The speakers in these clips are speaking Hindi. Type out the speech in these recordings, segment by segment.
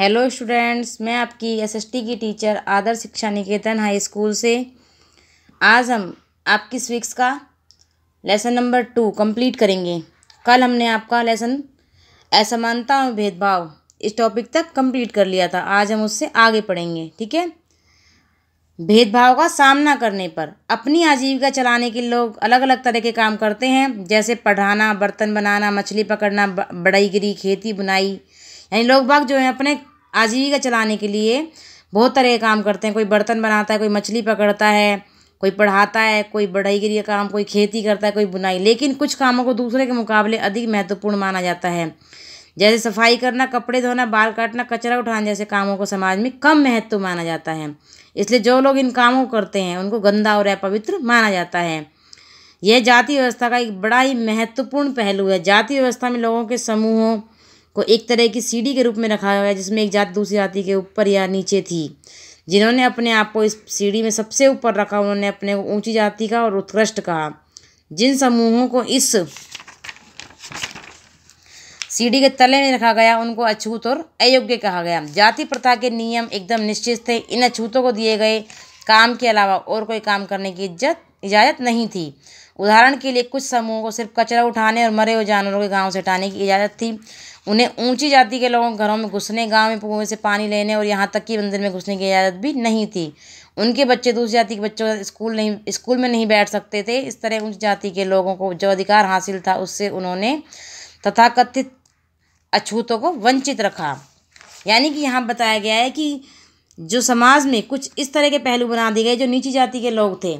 हेलो स्टूडेंट्स मैं आपकी एसएसटी की टीचर आदर शिक्षा निकेतन हाई स्कूल से आज हम आपकी स्विक्स का लेसन नंबर टू कंप्लीट करेंगे कल हमने आपका लेसन असमानता और भेदभाव इस टॉपिक तक कंप्लीट कर लिया था आज हम उससे आगे पढ़ेंगे ठीक है भेदभाव का सामना करने पर अपनी आजीविका चलाने के लोग अलग अलग तरह के काम करते हैं जैसे पढ़ाना बर्तन बनाना मछली पकड़ना बड़ाईगिरी खेती बुनाई यानी लोग बाग जो हैं अपने आजीविका चलाने के लिए बहुत तरह के काम करते हैं कोई बर्तन बनाता है कोई मछली पकड़ता है कोई पढ़ाता है कोई के लिए काम कोई खेती करता है कोई बुनाई लेकिन कुछ कामों को दूसरे के मुकाबले अधिक महत्वपूर्ण माना जाता है जैसे सफाई करना कपड़े धोना बाल काटना कचरा उठाना जैसे कामों को समाज में कम महत्व माना जाता है इसलिए जो लोग इन कामों को करते हैं उनको गंदा और अपवित्र माना जाता है यह जाति व्यवस्था का एक बड़ा ही महत्वपूर्ण पहलू है जाति व्यवस्था में लोगों के समूहों को एक तरह की सीढ़ी के रूप में रखा हुआ है जिसमें एक जात दूसरी जाति के ऊपर या नीचे थी जिन्होंने अपने आप को इस सीढ़ी में सबसे ऊपर रखा उन्होंने अपने को ऊंची जाति का और उत्कृष्ट कहा जिन समूहों को इस सीढ़ी के तले में रखा गया उनको अछूत और अयोग्य कहा गया जाति प्रथा के नियम एकदम निश्चित थे इन अछूतों को दिए गए काम के अलावा और कोई काम करने की इज्जत इजाज़त नहीं थी उदाहरण के लिए कुछ समूहों को सिर्फ कचरा उठाने और मरे हुए जानवरों के गाँव से हटाने की इजाज़त थी उन्हें ऊँची जाति के लोगों घरों में घुसने गाँव में कुएं से पानी लेने और यहाँ तक कि मंदिर में घुसने की इजाज़त भी नहीं थी उनके बच्चे दूसरी जाति के बच्चों स्कूल नहीं स्कूल में नहीं बैठ सकते थे इस तरह ऊंची जाति के लोगों को जो अधिकार हासिल था उससे उन्होंने तथाकथित अछूतों को वंचित रखा यानी कि यहाँ बताया गया है कि जो समाज में कुछ इस तरह के पहलू बना दिए गए जो नीची जाति के लोग थे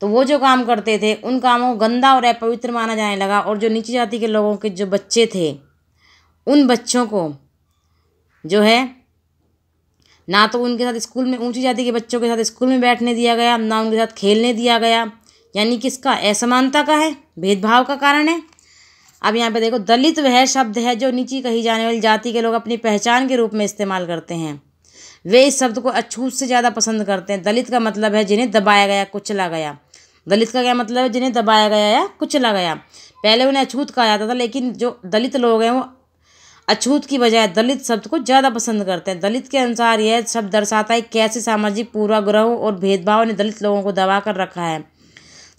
तो वो जो काम करते थे उन कामों को गंदा और अपवित्र माना जाने लगा और जो नीची जाति के लोगों के जो बच्चे थे उन बच्चों को जो है ना तो उनके साथ स्कूल में ऊंची जाति के बच्चों के साथ स्कूल में बैठने दिया गया ना उनके साथ खेलने दिया गया यानी किसका असमानता का है भेदभाव का कारण है अब यहाँ पे देखो दलित वह शब्द है जो नीची कही जाने वाली जाति के लोग अपनी पहचान के रूप में इस्तेमाल करते हैं वे इस शब्द को अछूत से ज़्यादा पसंद करते हैं दलित का मतलब है जिन्हें दबाया गया कुचला गया दलित का क्या मतलब है जिन्हें दबाया गया या कुचला गया पहले उन्हें अछूत कहा जाता था लेकिन जो दलित लोग हैं वो अछूत की बजाय दलित शब्द को ज़्यादा पसंद करते हैं दलित के अनुसार यह शब्द दर्शाता है कैसे सामाजिक पूर्वाग्रहों और भेदभाव ने दलित लोगों को दबा कर रखा है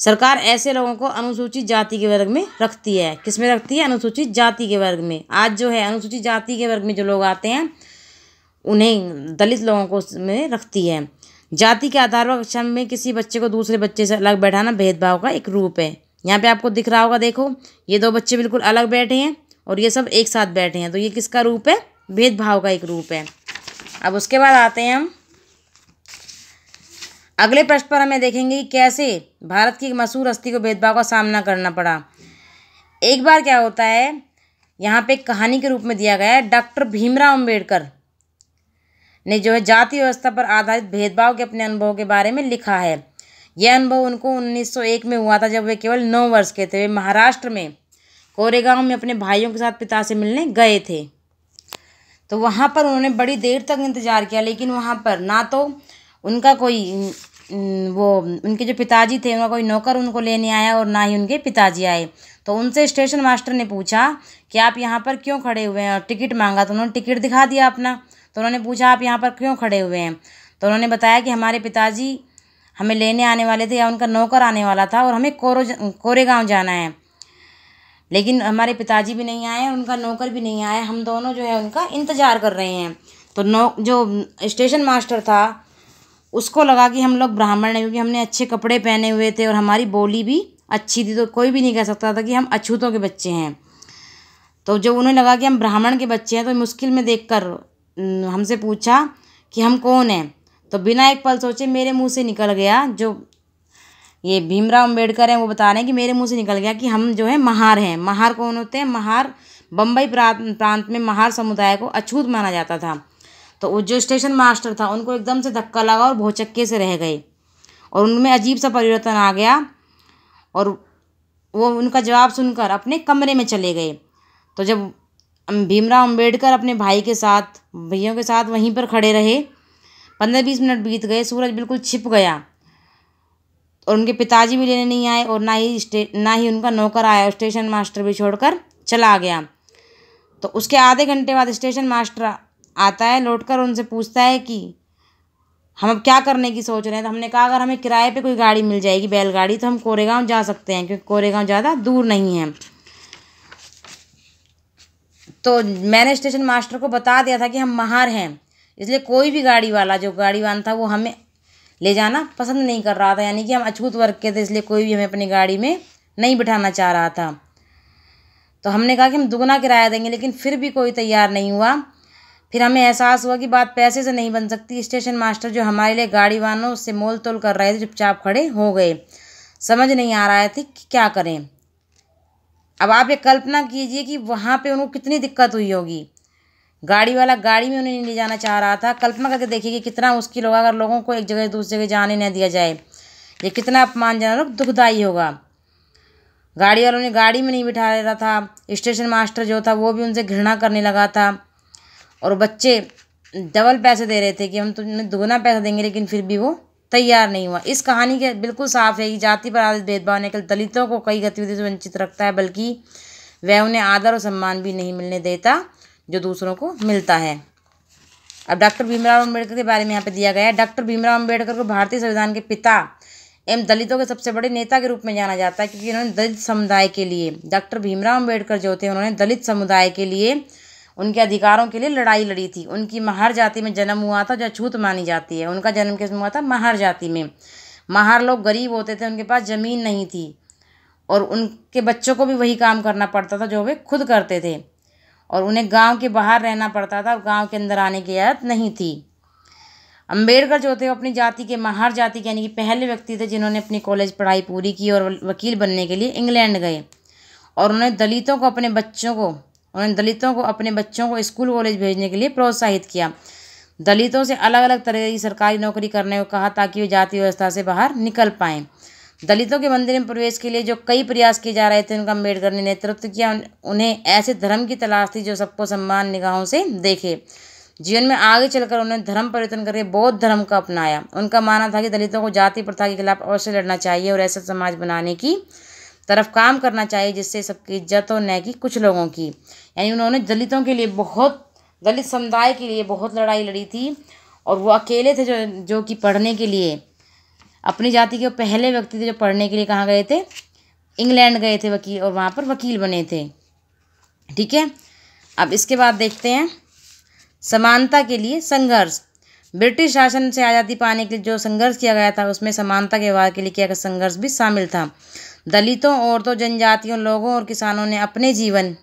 सरकार ऐसे लोगों को अनुसूचित जाति के वर्ग में रखती है किस में रखती है अनुसूचित जाति के वर्ग में आज जो है अनुसूचित जाति के वर्ग में जो लोग आते हैं उन्हें दलित लोगों को उसमें रखती है जाति के आधार पर कक्षा में किसी बच्चे को दूसरे बच्चे से अलग बैठाना भेदभाव का एक रूप है यहाँ पे आपको दिख रहा होगा देखो ये दो बच्चे बिल्कुल अलग बैठे हैं और ये सब एक साथ बैठे हैं तो ये किसका रूप है भेदभाव का एक रूप है अब उसके बाद आते हैं हम अगले प्रश्न पर हमें देखेंगे कि कैसे भारत की मशहूर हस्ती को भेदभाव का सामना करना पड़ा एक बार क्या होता है यहाँ पे कहानी के रूप में दिया गया है डॉक्टर भीमराव अम्बेडकर ने जो है जाति व्यवस्था पर आधारित भेदभाव के अपने अनुभव के बारे में लिखा है यह अनुभव उनको 1901 में हुआ था जब वे केवल नौ वर्ष के थे वे महाराष्ट्र में कोरेगांव में अपने भाइयों के साथ पिता से मिलने गए थे तो वहाँ पर उन्होंने बड़ी देर तक इंतज़ार किया लेकिन वहाँ पर ना तो उनका कोई वो उनके जो पिताजी थे उनका कोई नौकर उनको लेने आया और ना ही उनके पिताजी आए तो उनसे स्टेशन मास्टर ने पूछा कि आप यहाँ पर क्यों खड़े हुए हैं और टिकट मांगा तो उन्होंने टिकट दिखा दिया अपना तो उन्होंने पूछा आप यहाँ पर क्यों खड़े हुए हैं तो उन्होंने बताया कि हमारे पिताजी हमें लेने आने वाले थे या उनका नौकर आने वाला था और हमें कोरो कोरेगांव जाना है लेकिन हमारे पिताजी भी नहीं आए उनका नौकर भी नहीं आया हम दोनों जो है उनका इंतज़ार कर रहे हैं तो नौ जो स्टेशन मास्टर था उसको लगा कि हम लोग ब्राह्मण हैं क्योंकि हमने अच्छे कपड़े पहने हुए थे और हमारी बोली भी अच्छी थी तो कोई भी नहीं कह सकता था कि हम अछूतों के बच्चे हैं तो जब उन्हें लगा कि हम ब्राह्मण के बच्चे हैं तो मुश्किल में देख कर हमसे पूछा कि हम कौन हैं तो बिना एक पल सोचे मेरे मुँह से निकल गया जो ये भीमराव अम्बेडकर हैं वो बता रहे हैं कि मेरे मुंह से निकल गया कि हम जो है महार हैं महार कौन होते हैं महार बम्बई प्रांत प्रांत में महार समुदाय को अछूत माना जाता था तो वो जो स्टेशन मास्टर था उनको एकदम से धक्का लगा और भोचक्के से रह गए और उनमें अजीब सा परिवर्तन आ गया और वो उनका जवाब सुनकर अपने कमरे में चले गए तो जब भीमराव अम्बेडकर अपने भाई के साथ भैयों के साथ वहीं पर खड़े रहे पंद्रह बीस मिनट बीत गए सूरज बिल्कुल छिप गया और उनके पिताजी भी लेने नहीं आए और ना ही ना ही उनका नौकर आया स्टेशन मास्टर भी छोड़कर चला गया तो उसके आधे घंटे बाद स्टेशन मास्टर आता है लौट कर उनसे पूछता है कि हम अब क्या करने की सोच रहे हैं तो हमने कहा अगर हमें किराए पे कोई गाड़ी मिल जाएगी बैलगाड़ी तो हम कोरेगांव जा सकते हैं क्योंकि कोरेगांव ज़्यादा दूर नहीं है तो मैंने स्टेशन मास्टर को बता दिया था कि हम महार हैं इसलिए कोई भी गाड़ी वाला जो गाड़ी वान था वो हमें ले जाना पसंद नहीं कर रहा था यानी कि हम अछूत वर्ग के थे इसलिए कोई भी हमें अपनी गाड़ी में नहीं बिठाना चाह रहा था तो हमने कहा कि हम दुगना किराया देंगे लेकिन फिर भी कोई तैयार नहीं हुआ फिर हमें एहसास हुआ कि बात पैसे से नहीं बन सकती स्टेशन मास्टर जो हमारे लिए गाड़ी वालों से मोल तोल कर रहे थे चुपचाप खड़े हो गए समझ नहीं आ रहा थी कि क्या करें अब आप ये कल्पना कीजिए कि वहाँ पे उनको कितनी दिक्कत हुई होगी गाड़ी वाला गाड़ी में उन्हें नहीं ले जाना चाह रहा था कल्पना करके देखिए कि कितना मुश्किल होगा अगर लोगों को एक जगह दूसरी जगह जाने नहीं दिया जाए ये कितना अपमानजनक दुखदायी होगा गाड़ी वालों ने गाड़ी में नहीं बिठा रहा था स्टेशन मास्टर जो था वो भी उनसे घृणा करने लगा था और बच्चे डबल पैसे दे रहे थे कि हम तुम्हें दोगुना पैसा देंगे लेकिन फिर भी वो तैयार नहीं हुआ इस कहानी के बिल्कुल साफ है कि जाति पर आधारित भेदभाव ने कल दलितों को कई गतिविधियों से वंचित रखता है बल्कि वह उन्हें आदर और सम्मान भी नहीं मिलने देता जो दूसरों को मिलता है अब डॉक्टर भीमराव अम्बेडकर के बारे में यहाँ पे दिया गया है डॉक्टर भीमराव अम्बेडकर को भारतीय संविधान के पिता एवं दलितों के सबसे बड़े नेता के रूप में जाना जाता है क्योंकि उन्होंने दलित समुदाय के लिए डॉक्टर भीमराव अम्बेडकर जो थे उन्होंने दलित समुदाय के लिए उनके अधिकारों के लिए लड़ाई लड़ी थी उनकी महार जाति में जन्म हुआ था जो अछूत मानी जाती है उनका जन्म किस हुआ था महार जाति में महार लोग गरीब होते थे उनके पास ज़मीन नहीं थी और उनके बच्चों को भी वही काम करना पड़ता था जो वे खुद करते थे और उन्हें गांव के बाहर रहना पड़ता था और गांव के अंदर आने की आदत नहीं थी अंबेडकर जो थे वो अपनी जाति के महार जाति के यानी कि पहले व्यक्ति थे जिन्होंने अपनी कॉलेज पढ़ाई पूरी की और वकील बनने के लिए इंग्लैंड गए और उन्होंने दलितों को अपने बच्चों को उन्होंने दलितों को अपने बच्चों को स्कूल कॉलेज भेजने के लिए प्रोत्साहित किया दलितों से अलग अलग तरह की सरकारी नौकरी करने को कहा ताकि वे जाति व्यवस्था से बाहर निकल पाएँ दलितों के मंदिर में प्रवेश के लिए जो कई प्रयास किए जा रहे थे उनका अम्बेडकर ने नेतृत्व किया उन्हें ऐसे धर्म की तलाश थी जो सबको सम्मान निगाहों से देखे जीवन में आगे चलकर उन्होंने धर्म परिवर्तन करके बौद्ध धर्म का अपनाया उनका मानना था कि दलितों को जाति प्रथा के खिलाफ अवश्य लड़ना चाहिए और ऐसा समाज बनाने की तरफ काम करना चाहिए जिससे सबकी इज्जत हो न कि कुछ लोगों की यानी उन्होंने दलितों के लिए बहुत दलित समुदाय के लिए बहुत लड़ाई लड़ी थी और वो अकेले थे जो जो कि पढ़ने के लिए अपनी जाति के पहले व्यक्ति थे जो पढ़ने के लिए कहाँ गए थे इंग्लैंड गए थे वकील और वहाँ पर वकील बने थे ठीक है अब इसके बाद देखते हैं समानता के लिए संघर्ष ब्रिटिश शासन से आज़ादी पाने के लिए जो संघर्ष किया गया था उसमें समानता के व्यवहार के लिए किया गया संघर्ष भी शामिल था दलितों औरतों जनजातियों लोगों और किसानों ने अपने जीवन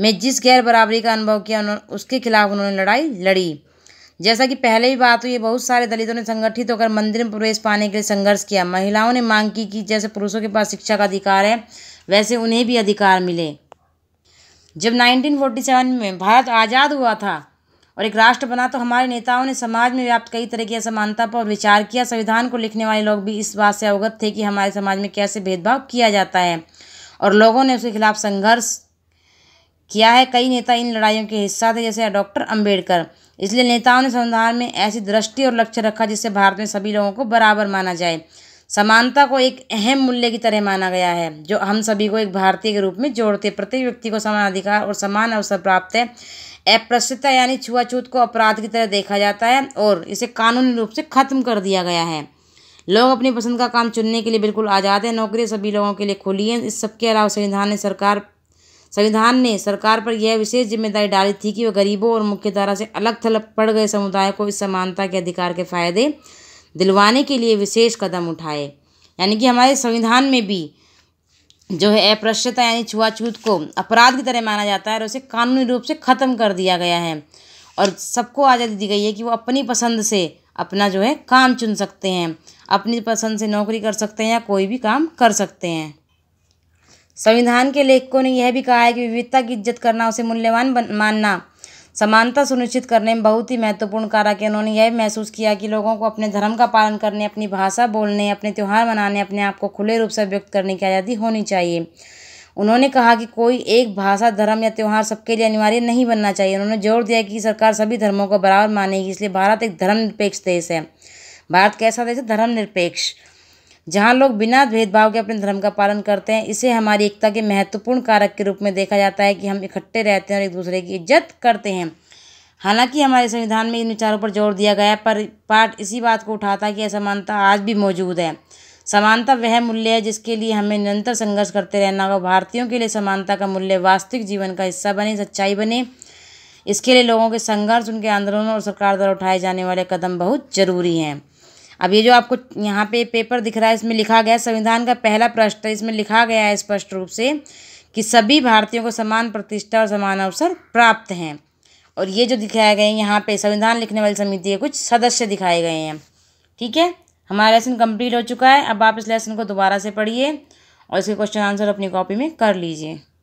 में जिस गैर बराबरी का अनुभव किया उसके खिलाफ उन्होंने लड़ाई लड़ी जैसा कि पहले ही बात हुई है बहुत सारे दलितों ने संगठित होकर मंदिर में प्रवेश पाने के लिए संघर्ष किया महिलाओं ने मांग की कि जैसे पुरुषों के पास शिक्षा का अधिकार है वैसे उन्हें भी अधिकार मिले जब 1947 में भारत आज़ाद हुआ था और एक राष्ट्र बना तो हमारे नेताओं ने समाज में व्याप्त कई तरह की असमानता पर विचार किया संविधान को लिखने वाले लोग भी इस बात से अवगत थे कि हमारे समाज में कैसे भेदभाव किया जाता है और लोगों ने उसके खिलाफ संघर्ष किया है कई नेता इन लड़ाइयों के हिस्सा थे जैसे डॉक्टर अम्बेडकर इसलिए नेताओं ने संविधान में ऐसी दृष्टि और लक्ष्य रखा जिससे भारत में सभी लोगों को बराबर माना जाए समानता को एक अहम मूल्य की तरह माना गया है जो हम सभी को एक भारतीय के रूप में जोड़ते प्रत्येक व्यक्ति को समान अधिकार और समान अवसर प्राप्त है अप्रस्तता यानी छुआछूत को अपराध की तरह देखा जाता है और इसे कानूनी रूप से ख़त्म कर दिया गया है लोग अपनी पसंद का काम चुनने के लिए बिल्कुल आज़ाद हैं नौकरी सभी लोगों के लिए खुली है इस सबके अलावा संविधान ने सरकार संविधान ने सरकार पर यह विशेष जिम्मेदारी डाली थी कि वह गरीबों और मुख्यधारा से अलग थलग पड़ गए समुदाय को इस समानता के अधिकार के फ़ायदे दिलवाने के लिए विशेष कदम उठाए यानी कि हमारे संविधान में भी जो है अप्रश्यता यानी छुआछूत को अपराध की तरह माना जाता है और उसे कानूनी रूप से ख़त्म कर दिया गया है और सबको आज़ादी दी गई है कि वो अपनी पसंद से अपना जो है काम चुन सकते हैं अपनी पसंद से नौकरी कर सकते हैं या कोई भी काम कर सकते हैं संविधान के लेखकों ने यह भी कहा है कि विविधता की इज्जत करना उसे मूल्यवान मानना समानता सुनिश्चित करने में बहुत ही महत्वपूर्ण कारक है उन्होंने यह महसूस किया कि लोगों को अपने धर्म का पालन करने अपनी भाषा बोलने अपने त्यौहार मनाने अपने आप को खुले रूप से व्यक्त करने की आज़ादी होनी चाहिए उन्होंने कहा कि कोई एक भाषा धर्म या त्यौहार सबके लिए अनिवार्य नहीं बनना चाहिए उन्होंने जोर दिया कि सरकार सभी धर्मों को बराबर मानेगी इसलिए भारत एक धर्मनिरपेक्ष देश है भारत कैसा देश है धर्मनिरपेक्ष जहाँ लोग बिना भेदभाव के अपने धर्म का पालन करते हैं इसे हमारी एकता के महत्वपूर्ण कारक के रूप में देखा जाता है कि हम इकट्ठे रहते हैं और एक दूसरे की इज्जत करते हैं हालांकि हमारे संविधान में इन विचारों पर जोर दिया गया पर पाठ इसी बात को उठाता कि असमानता आज भी मौजूद है समानता वह मूल्य है जिसके लिए हमें निरंतर संघर्ष करते रहना होगा भारतीयों के लिए समानता का मूल्य वास्तविक जीवन का हिस्सा बने सच्चाई बने इसके लिए लोगों के संघर्ष उनके आंदोलन और सरकार द्वारा उठाए जाने वाले कदम बहुत ज़रूरी हैं अब ये जो आपको यहाँ पे पेपर दिख रहा है इसमें लिखा गया है संविधान का पहला प्रश्न इसमें लिखा गया है स्पष्ट रूप से कि सभी भारतीयों को समान प्रतिष्ठा और समान अवसर प्राप्त हैं और ये जो दिखाए गए हैं यहाँ पे संविधान लिखने वाली समिति के कुछ सदस्य दिखाए गए हैं ठीक है हमारा लेसन कंप्लीट हो चुका है अब आप इस लेसन को दोबारा से पढ़िए और इसके क्वेश्चन आंसर अपनी कॉपी में कर लीजिए